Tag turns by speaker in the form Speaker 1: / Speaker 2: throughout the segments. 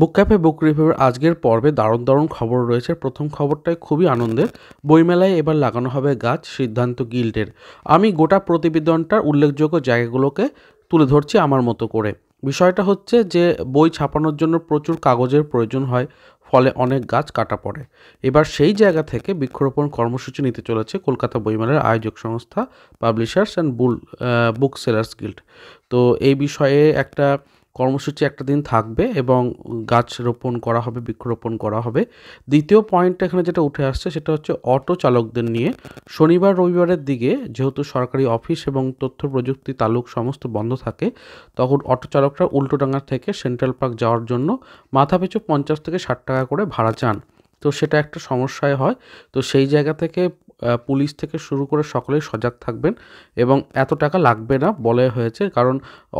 Speaker 1: বুক cafe বুক রিভিউর আজকের পর্বে দারুণ দারুণ খবর রয়েছে প্রথম খবরটাই খুবই আনন্দের বইমেলায় এবার লাগানো হবে গাছ সিদ্ধান্ত গিল্ডের আমি গোটা প্রতিবেদনটার উল্লেখযোগ্য জায়গাগুলোকে তুলে ধরছি আমার মতো করে বিষয়টা হচ্ছে যে বই ছাপানোর জন্য প্রচুর কাগজের প্রয়োজন হয় ফলে অনেক গাছ কাটা পড়ে এবার সেই জায়গা থেকে বৃক্ষরোপণ কর্মসূচি নিতে চলেছে কলকাতা বইমেলার আয়োজক সংস্থা পাবলিশার্স অ্যান্ড বুল বুক সেলার্স গিল্ড তো এই বিষয়ে একটা কর্মসূচি একটা দিন থাকবে এবং গাছ রোপণ করা হবে বৃক্ষরোপণ করা হবে দ্বিতীয় পয়েন্টটা এখানে যেটা উঠে আসছে সেটা হচ্ছে অটো চালকদের নিয়ে শনিবার রবিবারের দিকে যেহেতু সরকারি অফিস এবং তথ্য প্রযুক্তি তালুক সমস্ত বন্ধ থাকে তখন অটো চালকরা উল্টোডাঙ্গার থেকে সেন্ট্রাল পার্ক যাওয়ার জন্য মাথা পিছু পঞ্চাশ থেকে ষাট টাকা করে ভাড়া চান তো সেটা একটা সমস্যায় হয় তো সেই জায়গা থেকে পুলিশ থেকে শুরু করে সকলেই সজাগ থাকবেন এবং এত টাকা লাগবে না বলে হয়েছে কারণ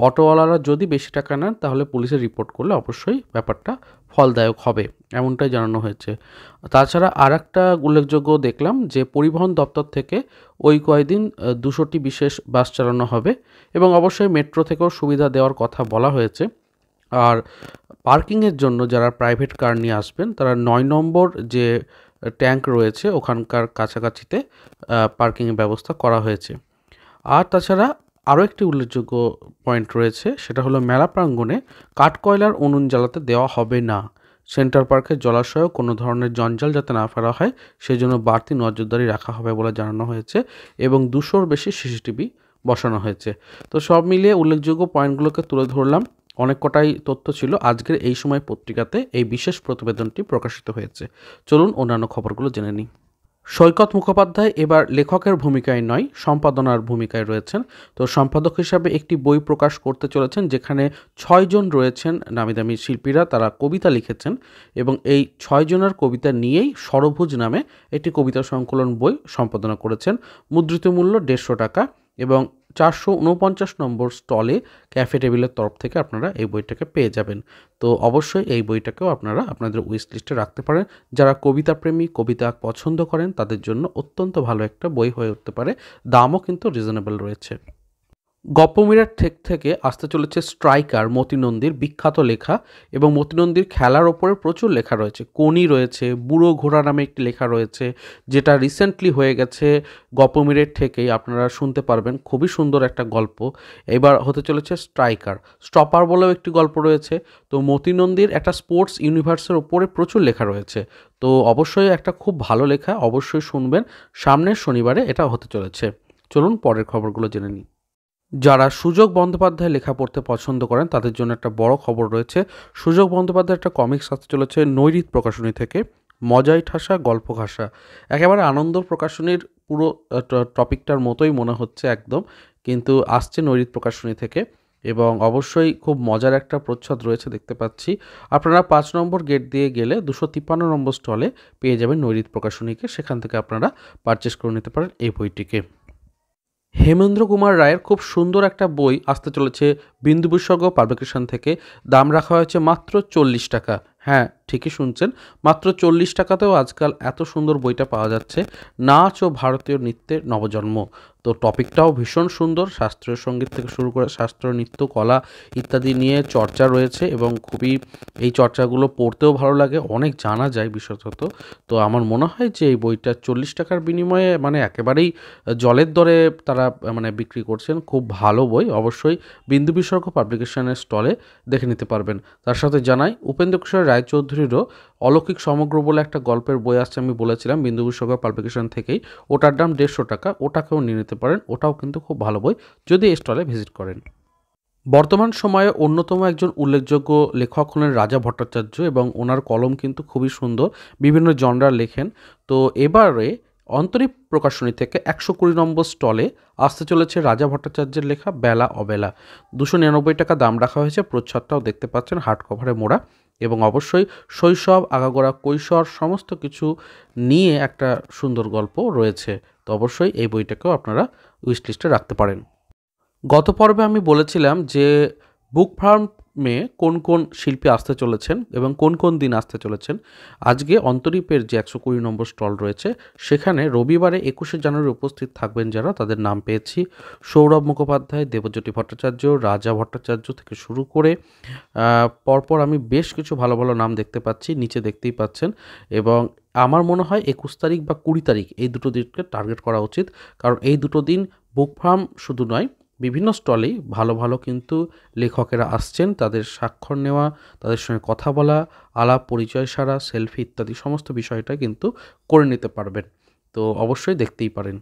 Speaker 1: অটোওয়ালারা যদি বেশি টাকা নেন তাহলে পুলিশে রিপোর্ট করলে অবশ্যই ব্যাপারটা ফলদায়ক হবে এমনটাই জানানো হয়েছে তাছাড়া আর একটা উল্লেখযোগ্য দেখলাম যে পরিবহন দপ্তর থেকে ওই কয়দিন দুশোটি বিশেষ বাস চালানো হবে এবং অবশ্যই মেট্রো থেকেও সুবিধা দেওয়ার কথা বলা হয়েছে আর পার্কিংয়ের জন্য যারা প্রাইভেট কার নিয়ে আসবেন তারা নয় নম্বর যে ট্যাঙ্ক রয়েছে ওখানকার কাছাকাছিতে পার্কিংয়ের ব্যবস্থা করা হয়েছে আর তাছাড়া আরও একটি উল্লেখযোগ্য পয়েন্ট রয়েছে সেটা হলো মেলা প্রাঙ্গণে কাঠকয়লার উনুন জ্বালাতে দেওয়া হবে না সেন্টার পার্কের জলাশয়েও কোনো ধরনের জঞ্জাল যাতে না ফেরা হয় সেজন্য বাড়তি নজরদারি রাখা হবে বলে জানানো হয়েছে এবং দুশোর বেশি সিসিটিভি বসানো হয়েছে তো সব মিলিয়ে উল্লেখযোগ্য পয়েন্টগুলোকে তুলে ধরলাম অনেক কটাই তথ্য ছিল আজকের এই সময় পত্রিকাতে এই বিশেষ প্রতিবেদনটি প্রকাশিত হয়েছে চলুন অন্যান্য খবরগুলো জেনে নিই সৈকত মুখোপাধ্যায় এবার লেখকের ভূমিকায় নয় সম্পাদনার ভূমিকায় রয়েছেন তো সম্পাদক হিসাবে একটি বই প্রকাশ করতে চলেছেন যেখানে ছয়জন রয়েছেন নামি দামি শিল্পীরা তারা কবিতা লিখেছেন এবং এই ছয়জনের কবিতা নিয়েই সরভুজ নামে একটি কবিতা সংকলন বই সম্পাদনা করেছেন মুদ্রিত মূল্য দেড়শো টাকা এবং চারশো উনপঞ্চাশ নম্বর স্টলে ক্যাফে টেবিলের তরফ থেকে আপনারা এই বইটাকে পেয়ে যাবেন তো অবশ্যই এই বইটাকেও আপনারা আপনাদের উইশ লিস্টে রাখতে পারেন যারা কবিতা প্রেমী কবিতা পছন্দ করেন তাদের জন্য অত্যন্ত ভালো একটা বই হয়ে উঠতে পারে দামও কিন্তু রিজনেবল রয়েছে গপমিরার ঠেক থেকে আসতে চলেছে স্ট্রাইকার মতিনন্দির বিখ্যাত লেখা এবং মতিনন্দির খেলার ওপরে প্রচুর লেখা রয়েছে কোনি রয়েছে বুড়ো ঘোড়া নামে একটি লেখা রয়েছে যেটা রিসেন্টলি হয়ে গেছে গপমিরের থেকেই আপনারা শুনতে পারবেন খুবই সুন্দর একটা গল্প এবার হতে চলেছে স্ট্রাইকার স্টপার বলেও একটি গল্প রয়েছে তো মতিনন্দির একটা স্পোর্টস ইউনিভার্সের ওপরে প্রচুর লেখা রয়েছে তো অবশ্যই একটা খুব ভালো লেখা অবশ্যই শুনবেন সামনের শনিবারে এটা হতে চলেছে চলুন পরের খবরগুলো জেনে নিই যারা সুযোগ বন্দ্যোপাধ্যায় লেখা পড়তে পছন্দ করেন তাদের জন্য একটা বড় খবর রয়েছে সুযোগ বন্দ্যোপাধ্যায় একটা কমিক্স আসতে চলেছে নৈরিত প্রকাশনী থেকে মজাই ঠাসা গল্প ঘাসা একেবারে আনন্দ প্রকাশনীর পুরো টপিকটার মতোই মনে হচ্ছে একদম কিন্তু আসছে নৈরিত প্রকাশনী থেকে এবং অবশ্যই খুব মজার একটা প্রচ্ছদ রয়েছে দেখতে পাচ্ছি আপনারা পাঁচ নম্বর গেট দিয়ে গেলে দুশো তিপ্পান্ন নম্বর স্টলে পেয়ে যাবেন নৈরিত প্রকাশনীকে সেখান থেকে আপনারা পারচেস করে নিতে পারেন এই বইটিকে হেমেন্দ্র কুমার রায়ের খুব সুন্দর একটা বই আসতে চলেছে বিন্দু বিসর্গ পাবলিকেশন থেকে দাম রাখা হয়েছে মাত্র চল্লিশ টাকা হ্যাঁ ঠিকই শুনছেন মাত্র চল্লিশ টাকাতেও আজকাল এত সুন্দর বইটা পাওয়া যাচ্ছে নাচ ও ভারতীয় নৃত্যের নবজন্ম তো টপিকটাও ভীষণ সুন্দর শাস্ত্রীয় সঙ্গীত থেকে শুরু করে শাস্ত্রীয় নৃত্য কলা ইত্যাদি নিয়ে চর্চা রয়েছে এবং খুবই এই চর্চাগুলো পড়তেও ভালো লাগে অনেক জানা যায় বিশেষত তো আমার মনে হয় যে এই বইটা চল্লিশ টাকার বিনিময়ে মানে একেবারেই জলের দরে তারা মানে বিক্রি করছেন খুব ভালো বই অবশ্যই বিন্দু বিসর্গ পাবলিকেশনের স্টলে দেখে নিতে পারবেন তার সাথে জানাই উপেন্দ্র কিশোর রায়চৌধুরী চৌধুরীরও অলৌকিক সমগ্র বলে একটা গল্পের বই আসছে আমি বলেছিলাম বিন্দুভূষকা পাবলিকেশন থেকেই ওটার দাম দেড়শো টাকা ওটাকেও নিয়ে নিতে পারেন ওটাও কিন্তু খুব ভালো বই যদি স্টলে ভিজিট করেন বর্তমান সময়ে অন্যতম একজন উল্লেখযোগ্য লেখক হলেন রাজা ভট্টাচার্য এবং ওনার কলম কিন্তু খুবই সুন্দর বিভিন্ন জনরার লেখেন তো এবারে অন্তরীপ প্রকাশনী থেকে একশো কুড়ি নম্বর স্টলে আসতে চলেছে রাজা ভট্টাচার্যের লেখা বেলা অবেলা দুশো নিরানব্বই টাকা দাম রাখা হয়েছে প্রচ্ছদটাও দেখতে পাচ্ছেন হার্ড কভারে মোড়া এবং অবশ্যই শৈশব আগাগোড়া কৈশোর সমস্ত কিছু নিয়ে একটা সুন্দর গল্প রয়েছে তো অবশ্যই এই বইটাকেও আপনারা উইশলিস্টে লিস্টে রাখতে পারেন গত পর্বে আমি বলেছিলাম যে বুক ফার্ম মে কোন কোন শিল্পী আসতে চলেছেন এবং কোন কোন দিন আসতে চলেছেন আজকে অন্তরীপের যে একশো কুড়ি নম্বর স্টল রয়েছে সেখানে রবিবারে একুশে জানুয়ারি উপস্থিত থাকবেন যারা তাদের নাম পেয়েছি সৌরভ মুখোপাধ্যায় দেবজ্যোতি ভট্টাচার্য রাজা ভট্টাচার্য থেকে শুরু করে পরপর আমি বেশ কিছু ভালো ভালো নাম দেখতে পাচ্ছি নিচে দেখতেই পাচ্ছেন এবং আমার মনে হয় একুশ তারিখ বা কুড়ি তারিখ এই দুটো দিনকে টার্গেট করা উচিত কারণ এই দুটো দিন বুক ফার্ম শুধু নয় বিভিন্ন স্টলেই ভালো ভালো কিন্তু লেখকেরা আসছেন তাদের স্বাক্ষর নেওয়া তাদের সঙ্গে কথা বলা আলাপ পরিচয় সারা সেলফি ইত্যাদি সমস্ত বিষয়টা কিন্তু করে নিতে পারবেন তো অবশ্যই দেখতেই পারেন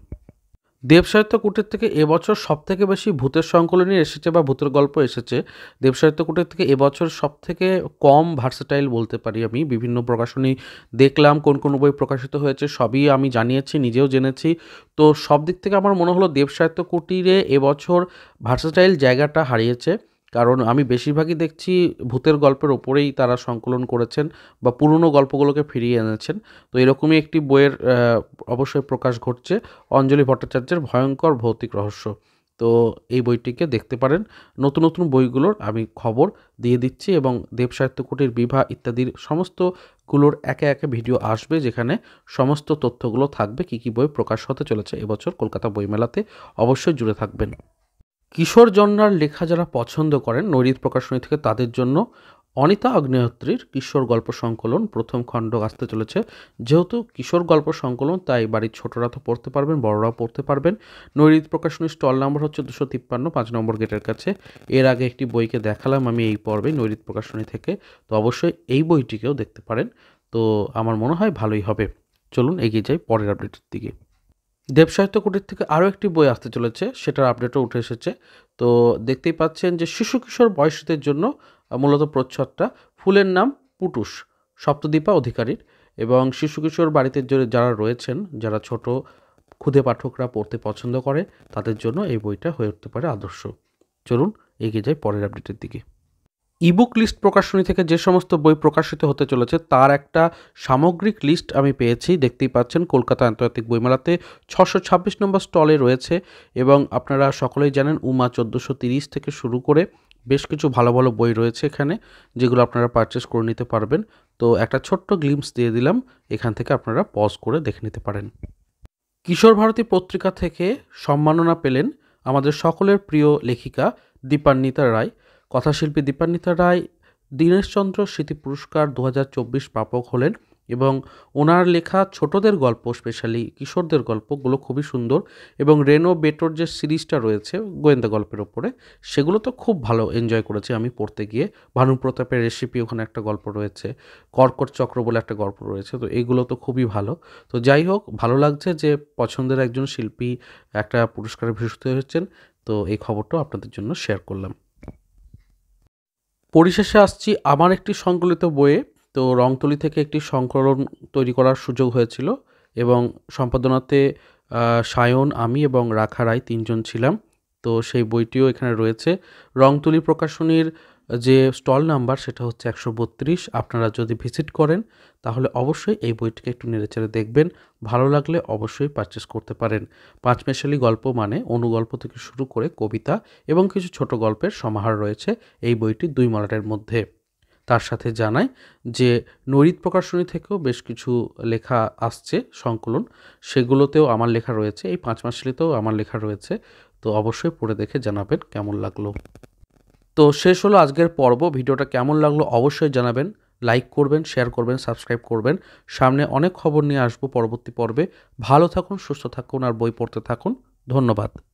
Speaker 1: দেবসাহিত্য কুটির থেকে এবছর সবথেকে বেশি ভূতের সংকলনই এসেছে বা ভূতের গল্প এসেছে দেবসাহিত্য কুটির থেকে এবছর সবথেকে কম ভার্সেটাইল বলতে পারি আমি বিভিন্ন প্রকাশনী দেখলাম কোন কোন বই প্রকাশিত হয়েছে সবই আমি জানিয়েছি নিজেও জেনেছি তো সব দিক থেকে আমার মনে হলো দেবসাহিত্য কুটিরে এবছর ভার্সেটাইল জায়গাটা হারিয়েছে কারণ আমি বেশিরভাগই দেখছি ভূতের গল্পের ওপরেই তারা সংকলন করেছেন বা পুরনো গল্পগুলোকে ফিরিয়ে এনেছেন তো এরকমই একটি বইয়ের অবশ্যই প্রকাশ ঘটছে অঞ্জলি ভট্টাচার্যের ভয়ঙ্কর ভৌতিক রহস্য তো এই বইটিকে দেখতে পারেন নতুন নতুন বইগুলোর আমি খবর দিয়ে দিচ্ছি এবং দেব সাহিত্যকুটির বিভা ইত্যাদির সমস্তগুলোর একে একে ভিডিও আসবে যেখানে সমস্ত তথ্যগুলো থাকবে কী কী বই প্রকাশ হতে চলেছে এবছর কলকাতা বইমেলাতে অবশ্যই জুড়ে থাকবেন কিশোর জন্নার লেখা যারা পছন্দ করেন নৈরিত প্রকাশনী থেকে তাদের জন্য অনিতা অগ্নিহোত্রীর কিশোর গল্প সংকলন প্রথম খণ্ড আসতে চলেছে যেহেতু কিশোর গল্প সংকলন তাই বাড়ির ছোটরা তো পড়তে পারবেন বড়রাও পড়তে পারবেন নৈরিত প্রকাশনীর স্টল নম্বর হচ্ছে দুশো তিপ্পান্ন পাঁচ নম্বর গেটের কাছে এর আগে একটি বইকে দেখালাম আমি এই পর্বে নৈরিত প্রকাশনী থেকে তো অবশ্যই এই বইটিকেও দেখতে পারেন তো আমার মনে হয় ভালোই হবে চলুন এগিয়ে যাই পরের আপডেটের দিকে দেবসাহিত্য কুটির থেকে আরও একটি বই আসতে চলেছে সেটার আপডেটও উঠে এসেছে তো দেখতেই পাচ্ছেন যে শিশু কিশোর বয়সীদের জন্য মূলত প্রচ্ছদটা ফুলের নাম পুটুস সপ্তদীপা অধিকারীর এবং শিশু কিশোর বাড়িতে যারা রয়েছেন যারা ছোট ক্ষুদে পাঠকরা পড়তে পছন্দ করে তাদের জন্য এই বইটা হয়ে উঠতে পারে আদর্শ চলুন এগিয়ে যাই পরের আপডেটের দিকে ইবুক লিস্ট প্রকাশনী থেকে যে সমস্ত বই প্রকাশিত হতে চলেছে তার একটা সামগ্রিক লিস্ট আমি পেয়েছি দেখতেই পাচ্ছেন কলকাতা আন্তর্জাতিক বইমেলাতে ছশো ছাব্বিশ নম্বর স্টলে রয়েছে এবং আপনারা সকলেই জানেন উমা চোদ্দোশো তিরিশ থেকে শুরু করে বেশ কিছু ভালো ভালো বই রয়েছে এখানে যেগুলো আপনারা পারচেস করে নিতে পারবেন তো একটা ছোট্ট গ্লিমস দিয়ে দিলাম এখান থেকে আপনারা পজ করে দেখে নিতে পারেন কিশোর ভারতী পত্রিকা থেকে সম্মাননা পেলেন আমাদের সকলের প্রিয় লেখিকা দীপান্বিতা রায় কথাশিল্পী দীপান্বিতা রায় দীনেশচন্দ্র স্মৃতি পুরস্কার দু প্রাপক হলেন এবং ওনার লেখা ছোটদের গল্প স্পেশালি কিশোরদের গল্পগুলো খুবই সুন্দর এবং রেনো বেটোর যে সিরিজটা রয়েছে গোয়েন্দা গল্পের ওপরে সেগুলো তো খুব ভালো এনজয় করেছি আমি পড়তে গিয়ে ভানু প্রতাপের রেসিপি ওখানে একটা গল্প রয়েছে কর্কট চক্র বলে একটা গল্প রয়েছে তো এগুলো তো খুবই ভালো তো যাই হোক ভালো লাগছে যে পছন্দের একজন শিল্পী একটা পুরস্কারে ভূষিত হয়েছেন তো এই খবরটাও আপনাদের জন্য শেয়ার করলাম পরিশেষে আসছি আমার একটি সংকলিত বইয়ে তো রংতলি থেকে একটি সংকলন তৈরি করার সুযোগ হয়েছিল এবং সম্পাদনাতে সায়ন আমি এবং রাখা রায় তিনজন ছিলাম তো সেই বইটিও এখানে রয়েছে রংতুলি প্রকাশনীর যে স্টল নাম্বার সেটা হচ্ছে একশো বত্রিশ আপনারা যদি ভিজিট করেন তাহলে অবশ্যই এই বইটিকে একটু নেড়েচেড়ে দেখবেন ভালো লাগলে অবশ্যই পারচেস করতে পারেন পাঁচমেশালি গল্প মানে অনুগল্প থেকে শুরু করে কবিতা এবং কিছু ছোট গল্পের সমাহার রয়েছে এই বইটি দুই মালাটের মধ্যে তার সাথে জানায় যে নৈরিত প্রকাশনী থেকেও বেশ কিছু লেখা আসছে সংকলন সেগুলোতেও আমার লেখা রয়েছে এই পাঁচ আমার লেখা রয়েছে তো অবশ্যই পড়ে দেখে জানাবেন কেমন লাগলো তো শেষ হলো আজকের পর্ব ভিডিওটা কেমন লাগলো অবশ্যই জানাবেন লাইক করবেন শেয়ার করবেন সাবস্ক্রাইব করবেন সামনে অনেক খবর নিয়ে আসবো পরবর্তী পর্বে ভালো থাকুন সুস্থ থাকুন আর বই পড়তে থাকুন ধন্যবাদ